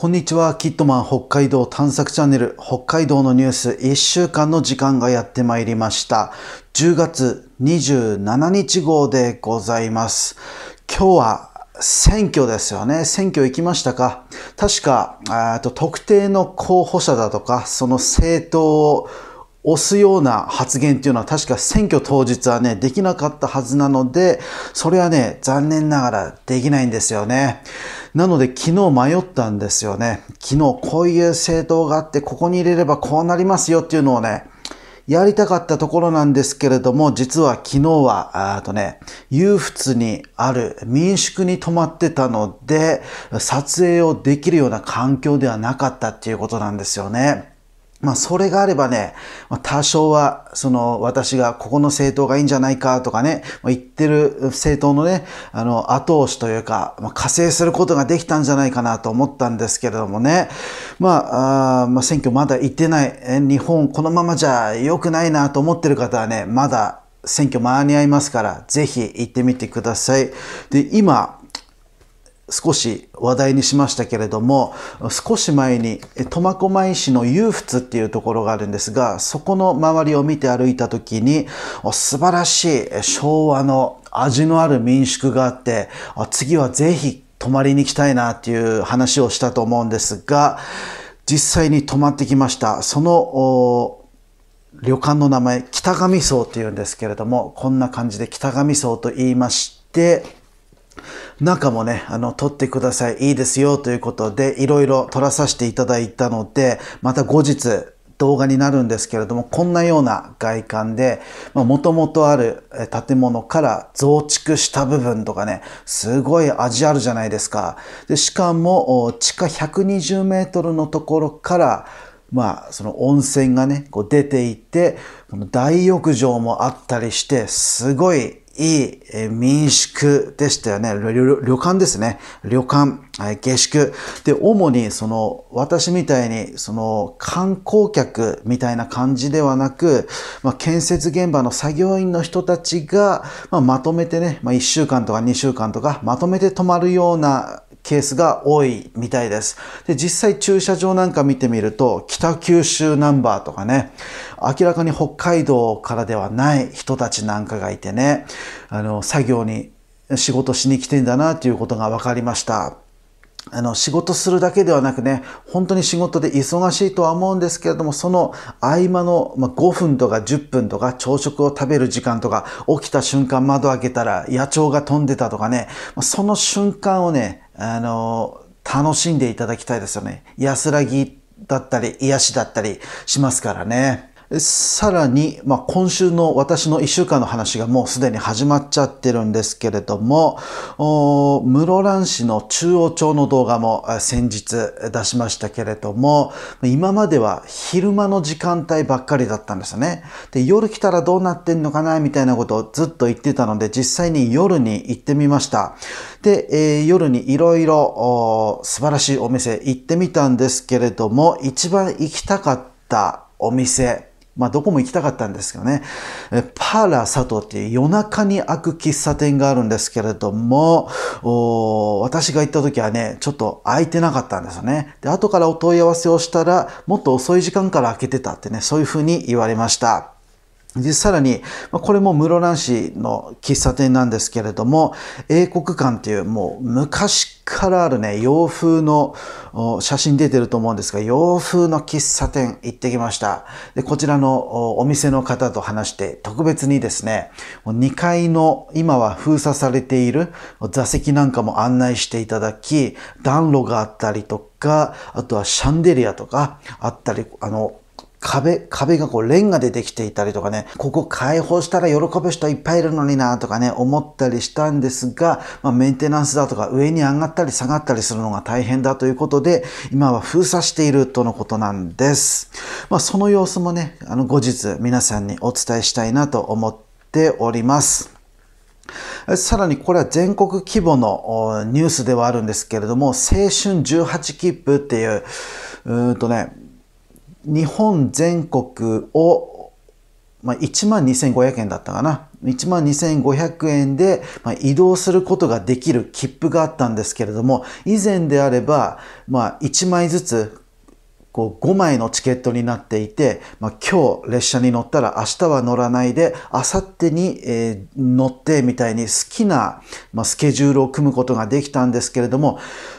こんにちは、キットマン北海道探索チャンネル、北海道のニュース1週間の時間がやってまいりました。10月27日号でございます。今日は選挙ですよね。選挙行きましたか確か、と特定の候補者だとか、その政党を押すような発言っていうのは確か選挙当日はね、できなかったはずなので、それはね、残念ながらできないんですよね。なので昨日迷ったんですよね。昨日こういう政党があって、ここに入れればこうなりますよっていうのをね、やりたかったところなんですけれども、実は昨日は、あとね、裕福にある民宿に泊まってたので、撮影をできるような環境ではなかったっていうことなんですよね。まあ、それがあればね、多少は、その、私が、ここの政党がいいんじゃないかとかね、言ってる政党のね、あの、後押しというか、まあ、加勢することができたんじゃないかなと思ったんですけれどもね、まあ、あまあ、選挙まだ行ってない、日本このままじゃ良くないなと思ってる方はね、まだ選挙間に合いますから、ぜひ行ってみてください。で、今、少し話題にしましたけれども少し前に苫小牧市の裕仏っていうところがあるんですがそこの周りを見て歩いた時に素晴らしい昭和の味のある民宿があって次はぜひ泊まりに行きたいなっていう話をしたと思うんですが実際に泊まってきましたその旅館の名前北上荘っていうんですけれどもこんな感じで北上荘と言いまして中もね、あの、撮ってください、いいですよということで、いろいろ撮らさせていただいたので、また後日、動画になるんですけれども、こんなような外観で、もともとある建物から増築した部分とかね、すごい味あるじゃないですか。で、しかも、地下120メートルのところから、まあ、その温泉がね、こう出ていて、この大浴場もあったりして、すごいいい、え民宿でしたよね旅。旅館ですね。旅館、はい、下宿。で、主にその、私みたいに、その、観光客みたいな感じではなく、まあ、建設現場の作業員の人たちが、まあ、まとめてね、まあ、1週間とか2週間とか、まとめて泊まるようなケースが多いみたいです。で、実際駐車場なんか見てみると、北九州ナンバーとかね、明らかに北海道からではない人たちなんかがいてね、あの、作業に仕事しに来てんだなということが分かりました。あの、仕事するだけではなくね、本当に仕事で忙しいとは思うんですけれども、その合間の5分とか10分とか朝食を食べる時間とか、起きた瞬間窓開けたら野鳥が飛んでたとかね、その瞬間をね、あの、楽しんでいただきたいですよね。安らぎだったり、癒しだったりしますからね。さらに、まあ、今週の私の一週間の話がもうすでに始まっちゃってるんですけれども、室蘭市の中央町の動画も先日出しましたけれども、今までは昼間の時間帯ばっかりだったんですよね。で、夜来たらどうなってんのかなみたいなことをずっと言ってたので、実際に夜に行ってみました。で、えー、夜にいろいろ素晴らしいお店行ってみたんですけれども、一番行きたかったお店まあ、どこも行きたかったんですけどね。パーラ佐藤っていう夜中に開く喫茶店があるんですけれども、私が行った時はね、ちょっと開いてなかったんですよね。で、後からお問い合わせをしたら、もっと遅い時間から開けてたってね、そういうふうに言われました。で、さらに、これも室蘭市の喫茶店なんですけれども、英国館っていうもう昔からあるね、洋風の写真出てると思うんですが、洋風の喫茶店行ってきました。で、こちらのお店の方と話して、特別にですね、2階の今は封鎖されている座席なんかも案内していただき、暖炉があったりとか、あとはシャンデリアとかあったり、あの、壁、壁がこうレンガでできていたりとかね、ここ開放したら喜ぶ人いっぱいいるのになとかね、思ったりしたんですが、まあ、メンテナンスだとか上に上がったり下がったりするのが大変だということで、今は封鎖しているとのことなんです。まあ、その様子もね、あの後日皆さんにお伝えしたいなと思っております。さらにこれは全国規模のニュースではあるんですけれども、青春18切符っていう、うーんとね、日本全国を、まあ、1万2500円だったかな。1万2500円で、まあ、移動することができる切符があったんですけれども、以前であれば、まあ、1枚ずつこう5枚のチケットになっていて、まあ、今日列車に乗ったら明日は乗らないで明後日に、え乗ってみたいに好きな、まスケジュールを組むことができたんですけれども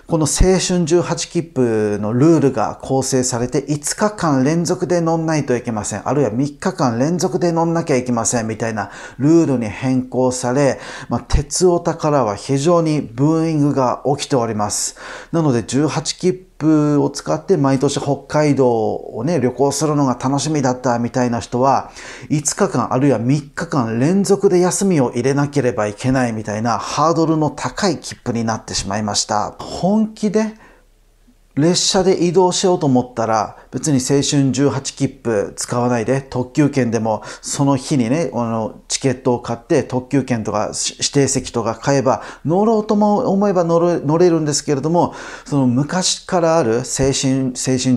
この青春18切符のルールが構成されて5日間連続で乗んないといけません。あるいは3日間連続で乗んなきゃいけませんみたいなルールに変更され、まあ、鉄オタからは非常にブーイングが起きております。なので18切符を使って毎年北海道をね、旅行するのが楽しみだったみたいな人は、5日間あるいは3日間連続で休みを入れなければいけないみたいなハードルの高い切符になってしまいました。12'de 列車で移動しようと思ったら、別に青春18切符使わないで、特急券でも、その日にね、あの、チケットを買って、特急券とか指定席とか買えば、乗ろうとも思えば乗れ乗れるんですけれども、その昔からある青春、青春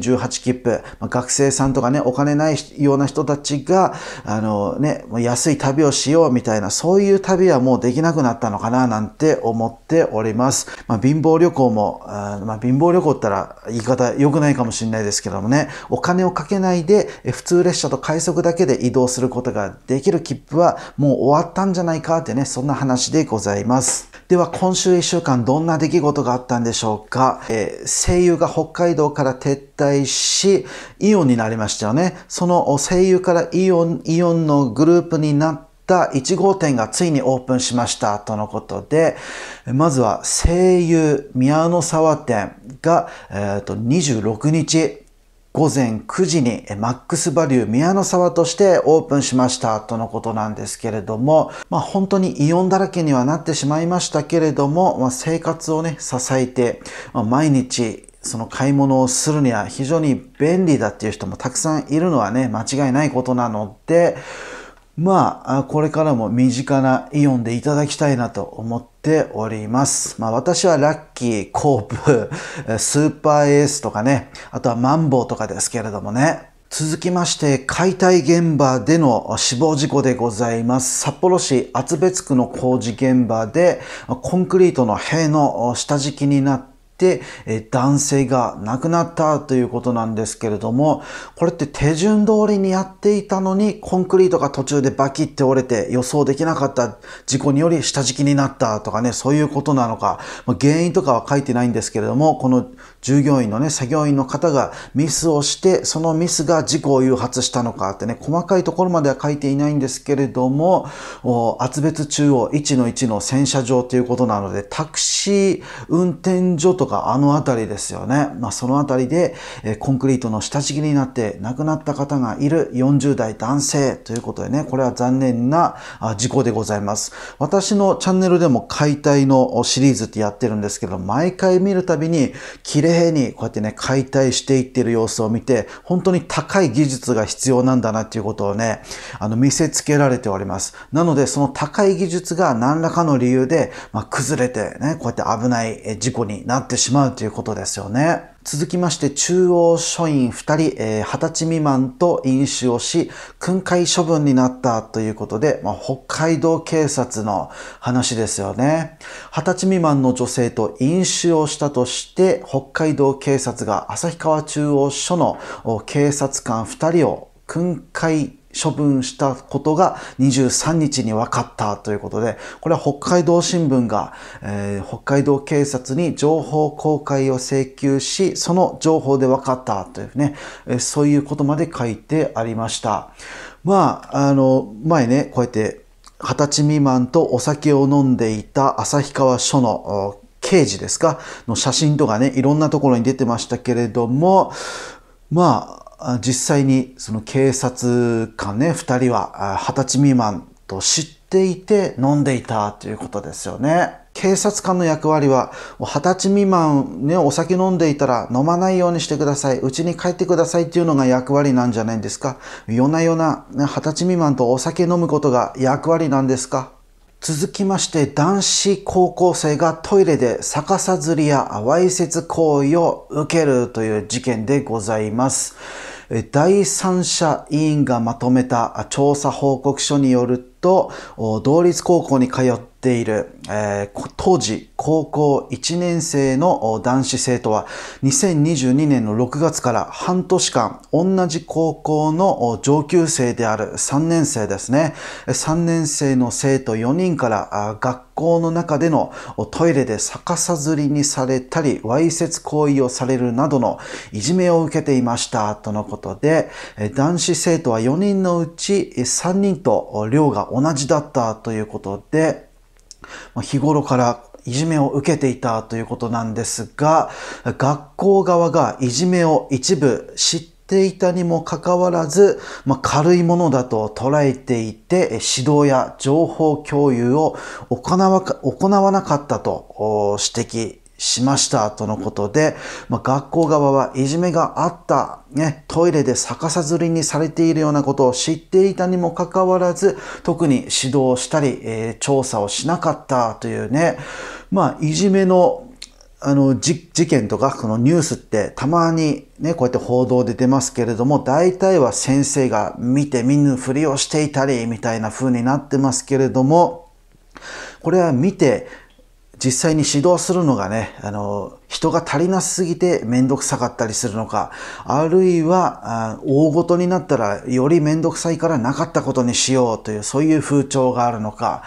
18切符、まあ、学生さんとかね、お金ないような人たちが、あのね、安い旅をしようみたいな、そういう旅はもうできなくなったのかな、なんて思っております。まあ、貧乏旅行も、あまあ、貧乏旅行ったら、言い方良くないかもしれないですけどもね、お金をかけないで普通列車と快速だけで移動することができる切符はもう終わったんじゃないかってね、そんな話でございます。では今週1週間どんな出来事があったんでしょうか、えー、声優が北海道から撤退し、イオンになりましたよね。その声優からイオン、イオンのグループになってった1号店がついにオープンしましたとのことで、まずは声優宮の沢店が、えー、と26日午前9時にマックスバリュー宮の沢としてオープンしましたとのことなんですけれども、まあ、本当にイオンだらけにはなってしまいましたけれども、まあ、生活をね、支えて、まあ、毎日その買い物をするには非常に便利だっていう人もたくさんいるのはね、間違いないことなので、まあ、これからも身近なイオンでいただきたいなと思っております。まあ私はラッキー、コープ、スーパーエースとかね、あとはマンボウとかですけれどもね。続きまして、解体現場での死亡事故でございます。札幌市厚別区の工事現場で、コンクリートの塀の下敷きになって、え男性が亡くなったということなんですけれども、これって手順通りにやっていたのに、コンクリートが途中でバキって折れて予想できなかった事故により下敷きになったとかね、そういうことなのか、ま原因とかは書いてないんですけれども、この従業員のね、作業員の方がミスをして、そのミスが事故を誘発したのかってね、細かいところまでは書いていないんですけれども、厚別中央1-1の洗車場ということなので、タクシー運転所とかあの辺りですよね。まあ、その辺りで、えコンクリートの下敷きになって亡くなった方がいる40代男性ということでね、これは残念な事故でございます。私のチャンネルでも解体のシリーズってやってるんですけど、毎回見るたびに、綺麗平にこうやってね、解体していってる様子を見て、本当に高い技術が必要なんだなっていうことをね、あの、見せつけられております。なので、その高い技術が何らかの理由で、まあ、崩れてね、こうやって危ない事故になってしまうということですよね。続きまして、中央署員2人、えー、歳未満と飲酒をし、訓戒処分になったということで、まあ、北海道警察の話ですよね。二十歳未満の女性と飲酒をしたとして、北海道警察が旭川中央署の警察官2人を訓戒処分したことが23日に分かったということで、これは北海道新聞が、えー、北海道警察に情報公開を請求し、その情報で分かったというね、えー、そういうことまで書いてありました。まあ、あの、前ね、こうやって、二十歳未満とお酒を飲んでいた旭川署の刑事ですかの写真とかね、いろんなところに出てましたけれども、まあ、実際にその警察官ね2人は二十歳未満と知っていて飲んでいたということですよね。警察官の役割は二十歳未満、ね、お酒飲んでいたら飲まないようにしてください家に帰ってくださいっていうのが役割なんじゃないんですか夜な夜な二十歳未満とお酒飲むことが役割なんですか続きまして男子高校生がトイレで逆さずりやわいせつ行為を受けるという事件でございます。第三者委員がまとめた調査報告書によるとと同立高校に通っている、えー、当時高校1年生の男子生徒は2022年の6月から半年間同じ高校の上級生である3年生ですね3年生の生徒4人から学校の中でのトイレで逆さづりにされたりわいせつ行為をされるなどのいじめを受けていましたとのことで男子生徒は4人のうち3人と量が同じだったということで、日頃からいじめを受けていたということなんですが、学校側がいじめを一部知っていたにもかかわらず、まあ、軽いものだと捉えていて、指導や情報共有を行わなかったと指摘しましたとのことで、まあ、学校側はいじめがあった、ね、トイレで逆さづりにされているようなことを知っていたにもかかわらず、特に指導したり、えー、調査をしなかったというね、まあ、いじめのあの、事件とか、このニュースってたまにね、こうやって報道で出ますけれども、大体は先生が見て見ぬふりをしていたり、みたいな風になってますけれども、これは見て、実際に指導するのがね、あの、人が足りなすぎてめんどくさかったりするのか、あるいは、大ごとになったらよりめんどくさいからなかったことにしようという、そういう風潮があるのか、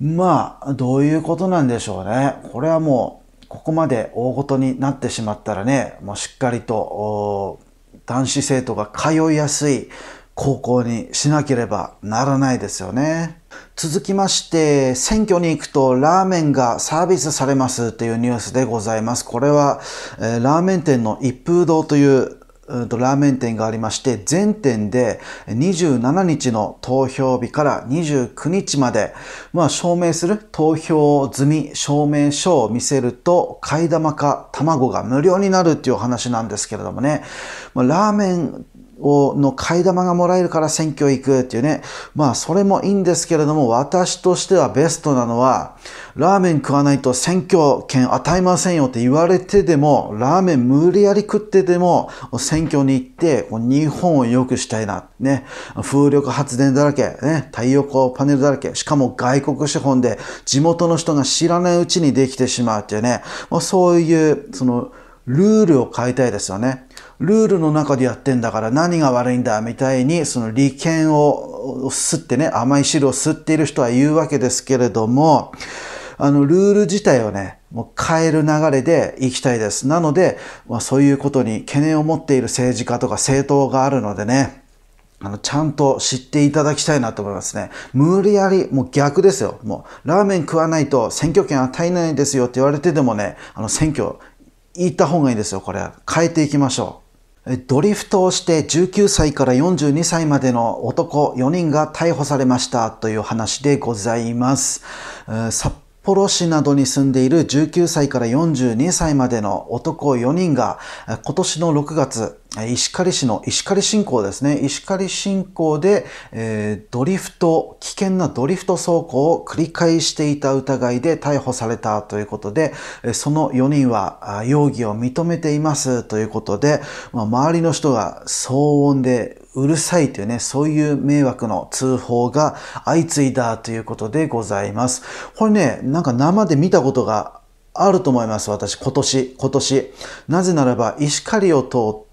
まあ、どういうことなんでしょうね。これはもう、ここまで大ごとになってしまったらね、もうしっかりと、男子生徒が通いやすい高校にしなければならないですよね。続きまして、選挙に行くとラーメンがサービスされますというニュースでございます。これは、えー、ラーメン店の一風堂というラーメン店がありまして、全店で27日の投票日から29日まで、まあ、証明する投票済み証明書を見せると、替え玉か卵が無料になるっていうお話なんですけれどもね、まあ、ラーメンをの替え玉がもらえるから選挙行くっていうね。まあそれもいいんですけれども、私としてはベストなのは、ラーメン食わないと選挙権与えませんよって言われてでも、ラーメン無理やり食ってでも、選挙に行って、日本を良くしたいな。ね。風力発電だらけ、ね。太陽光パネルだらけ。しかも外国資本で地元の人が知らないうちにできてしまうっていうね。まあ、そういう、その、ルールを変えたいですよね。ルールの中でやってんだから何が悪いんだみたいにその利権を吸ってね甘い汁を吸っている人は言うわけですけれどもあのルール自体をねもう変える流れでいきたいですなので、まあ、そういうことに懸念を持っている政治家とか政党があるのでねあの、ちゃんと知っていただきたいなと思いますね。無理やり、もう逆ですよ。もう、ラーメン食わないと選挙権与えないですよって言われてでもね、あの、選挙行った方がいいですよ、これ。変えていきましょう。ドリフトをして19歳から42歳までの男4人が逮捕されましたという話でございます。札幌市などに住んでいる19歳から42歳までの男4人が今年の6月石狩市の石狩信仰ですね。石狩信仰で、えー、ドリフト、危険なドリフト走行を繰り返していた疑いで逮捕されたということで、その4人は容疑を認めていますということで、まあ、周りの人が騒音でうるさいというね、そういう迷惑の通報が相次いだということでございます。これね、なんか生で見たことがあると思います、私、今年、今年。なぜならば、石狩を通って、、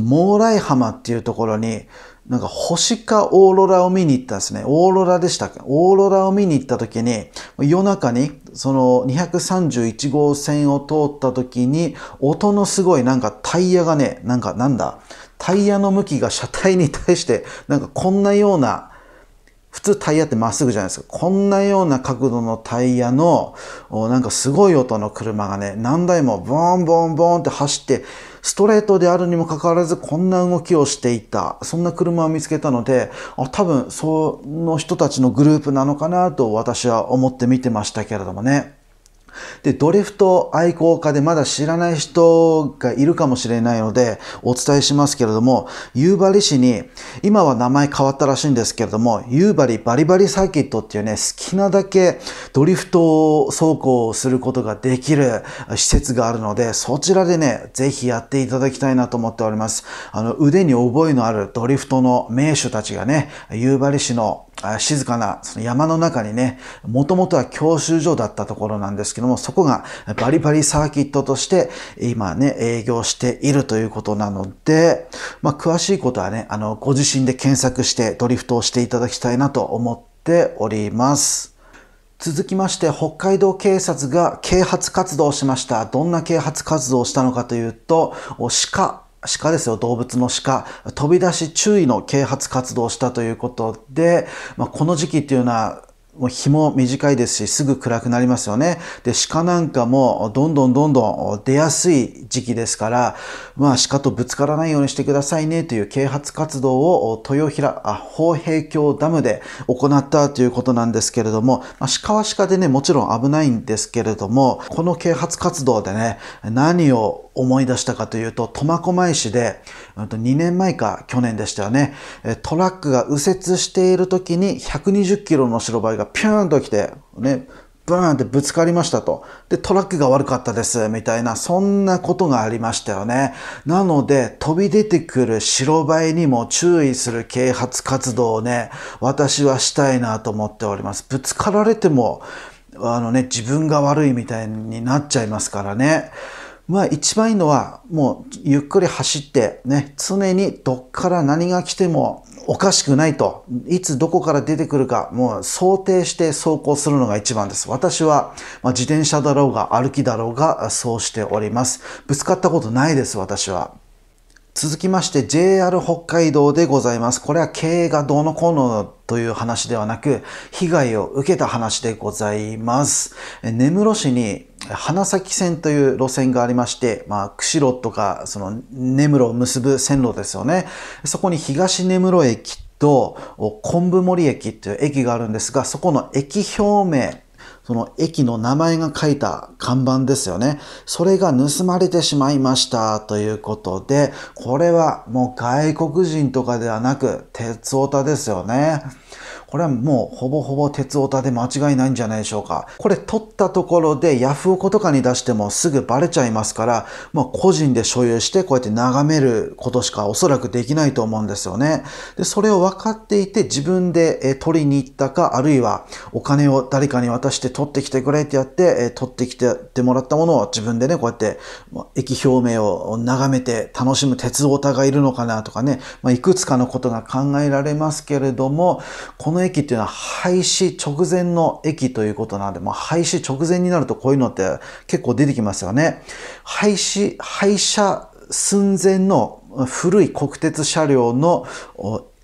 モとライ浜っていうところに、なんか星かオーロラを見に行ったんですね。オーロラでしたかオーロラを見に行った時に、夜中にその231号線を通った時に、音のすごいなんかタイヤがね、なんかなんだ、タイヤの向きが車体に対して、なんかこんなような、普通タイヤってまっすぐじゃないですか。こんなような角度のタイヤの、なんかすごい音の車がね、何台もボンボンボンって走って、ストレートであるにもかかわらずこんな動きをしていた。そんな車を見つけたので、あ多分その人たちのグループなのかなと私は思って見てましたけれどもね。で、ドリフト愛好家でまだ知らない人がいるかもしれないので、お伝えしますけれども、夕張市に、今は名前変わったらしいんですけれども、夕張バリバリサーキットっていうね、好きなだけドリフト走行をすることができる施設があるので、そちらでね、ぜひやっていただきたいなと思っております。あの、腕に覚えのあるドリフトの名手たちがね、夕張市の静かなその山の中にね、もともとは教習所だったところなんですけどども、そこがバリバリサーキットとして今ね、営業しているということなので、まあ、詳しいことはね、あの、ご自身で検索してドリフトをしていただきたいなと思っております。続きまして北海道警察が啓発活動をしましたどんな啓発活動をしたのかというと鹿鹿ですよ動物の鹿飛び出し注意の啓発活動をしたということで、まあ、この時期っていうのはもう日も短いですし、すぐ暗くなりますよね。で、鹿なんかもどんどんどんどん出やすい時期ですから、まあ鹿とぶつからないようにしてくださいねという啓発活動を豊平、あ、法平峡ダムで行ったということなんですけれども、まあ、鹿は鹿でね、もちろん危ないんですけれども、この啓発活動でね、何を思い出したかというと、苫小牧市で、2年前か去年でしたよね。トラックが右折している時に120キロの白バイがピューンと来て、ね、ブーンってぶつかりましたと。で、トラックが悪かったです、みたいな、そんなことがありましたよね。なので、飛び出てくる白バイにも注意する啓発活動をね、私はしたいなと思っております。ぶつかられても、あのね、自分が悪いみたいになっちゃいますからね。まあ一番いいのはもうゆっくり走ってね、常にどっから何が来てもおかしくないと、いつどこから出てくるか、もう想定して走行するのが一番です。私は、まあ、自転車だろうが歩きだろうがそうしております。ぶつかったことないです、私は。続きまして JR 北海道でございます。これは経営がどうのこうのという話ではなく、被害を受けた話でございます。根室市に花咲線という路線がありまして、まあ、釧路とか、その、根室を結ぶ線路ですよね。そこに東根室駅と昆布森駅という駅があるんですが、そこの駅表明、その駅の名前が書いた看板ですよね。それが盗まれてしまいましたということで、これはもう外国人とかではなく、鉄オタですよね。これはもうほぼほぼ鉄オタで間違いないんじゃないでしょうか。これ取ったところでヤフオクとかに出してもすぐバレちゃいますから、まあ、個人で所有してこうやって眺めることしかおそらくできないと思うんですよね。で、それを分かっていて自分で取りに行ったか、あるいはお金を誰かに渡して取ってきてくれってやって、取ってきてってもらったものを自分でね、こうやって駅表明を眺めて楽しむ鉄オタがいるのかなとかね、まあ、いくつかのことが考えられますけれども、この駅っていうのは廃止直前の駅ということなんで、まあ、廃止直前になるとこういうのって結構出てきますよね。廃止、廃車寸前の古い国鉄車両の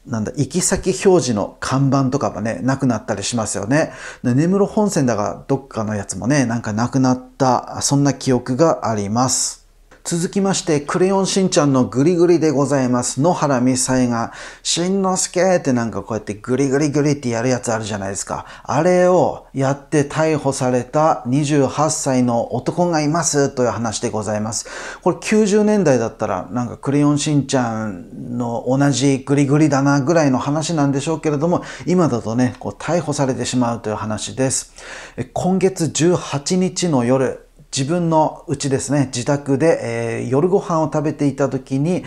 なんだ、行き先表示の看板とかもね、なくなったりしますよね。で、根室本線だが、どっかのやつもね、なんかなくなった、そんな記憶があります。続きまして、クレヨンしんちゃんのグリグリでございます。野原美沙が、しんのすけってなんかこうやってグリグリグリってやるやつあるじゃないですか。あれをやって逮捕された28歳の男がいますという話でございます。これ90年代だったら、なんかクレヨンしんちゃんの同じグリグリだなぐらいの話なんでしょうけれども、今だとね、こう逮捕されてしまうという話です。今月18日の夜、自分のうちですね、自宅で、えー、夜ご飯を食べていた時に、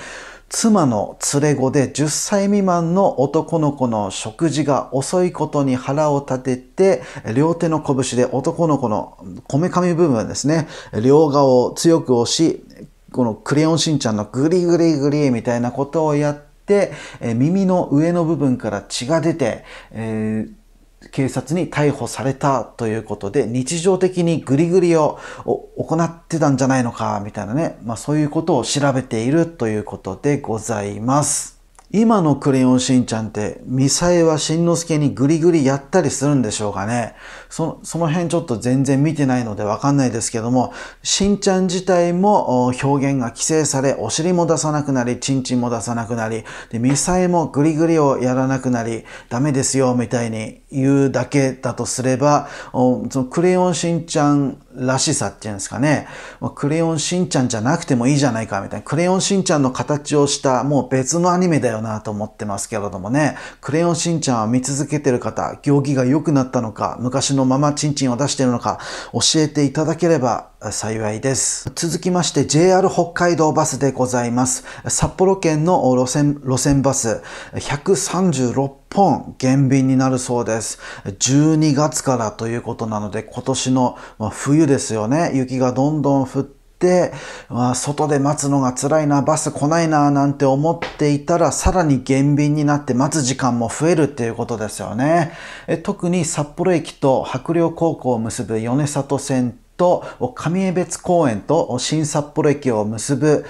妻の連れ子で10歳未満の男の子の食事が遅いことに腹を立てて、両手の拳で男の子のこめかみ部分ですね、両側を強く押し、このクレヨンしんちゃんのグリグリグリみたいなことをやって、耳の上の部分から血が出て、えー警察に逮捕されたということで、日常的にグリグリを行ってたんじゃないのか、みたいなね、まあそういうことを調べているということでございます。今のクレヨンしんちゃんって、ミサエはしんのすけにグリグリやったりするんでしょうかね。そその辺ちょっと全然見てないのでわかんないですけども、しんちゃん自体も表現が規制され、お尻も出さなくなり、ちんちんも出さなくなり、で、ミサイもグリグリをやらなくなり、ダメですよ、みたいに言うだけだとすれば、そのクレヨンしんちゃんらしさっていうんですかね、クレヨンしんちゃんじゃなくてもいいじゃないか、みたいな。クレヨンしんちゃんの形をした、もう別のアニメだよなと思ってますけれどもね、クレヨンしんちゃんを見続けてる方、行儀が良くなったのか、昔のままちんちんを出してるのか、教えていただければ幸いです。続きまして JR 北海道バスでございます。札幌圏の路線、路線バス136本減便になるそうです。12月からということなので今年の冬ですよね。雪がどんどん降ってて、まあ、外で待つのが辛いな、バス来ないな、なんて思っていたら、さらに減便になって待つ時間も増えるっていうことですよね。え特に札幌駅と白陵高校を結ぶ米里線と上江別公園と新札幌駅を結ぶ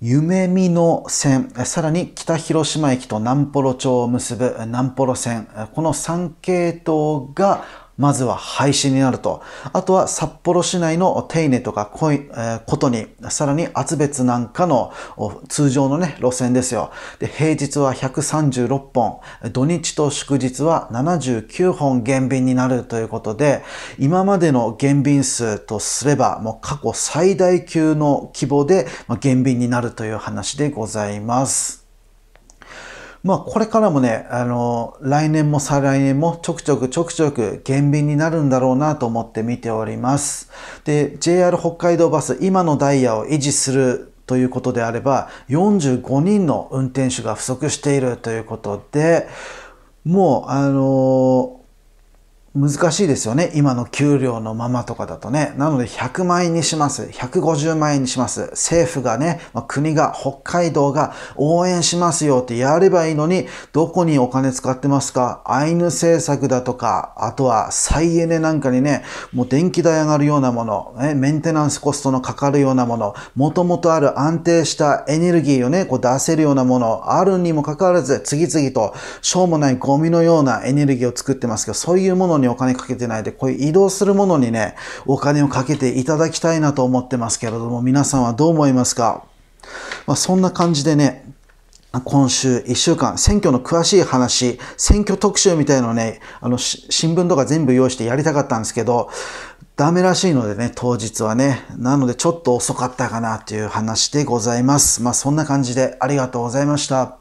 夢見の線、さらに北広島駅と南幌町を結ぶ南幌線、この3系統がまずは廃止になると。あとは札幌市内の手稲とかこい、えー、ことに、さらに厚別なんかの通常のね、路線ですよ。で、平日は136本、土日と祝日は79本減便になるということで、今までの減便数とすれば、もう過去最大級の規模で減便になるという話でございます。まあこれからもね、あの、来年も再来年もちょくちょくちょくちょく減便になるんだろうなと思って見ております。で、JR 北海道バス、今のダイヤを維持するということであれば、45人の運転手が不足しているということで、もう、あの難しいですよね。今の給料のままとかだとね。なので100万円にします。150万円にします。政府がね、まあ、国が、北海道が応援しますよってやればいいのに、どこにお金使ってますかアイヌ政策だとか、あとは再エネなんかにね、もう電気代上がるようなもの、ね、メンテナンスコストのかかるようなもの、もともとある安定したエネルギーをね、こう出せるようなもの、あるにもかかわらず、次々としょうもないゴミのようなエネルギーを作ってますけど、そういうものにお金かけてないで、こういう移動するものにね、お金をかけていただきたいなと思ってますけれども、皆さんはどう思いますかまあ、そんな感じでね、今週1週間、選挙の詳しい話、選挙特集みたいのね、あの、新聞とか全部用意してやりたかったんですけど、ダメらしいのでね、当日はね。なのでちょっと遅かったかなという話でございます。まあそんな感じでありがとうございました。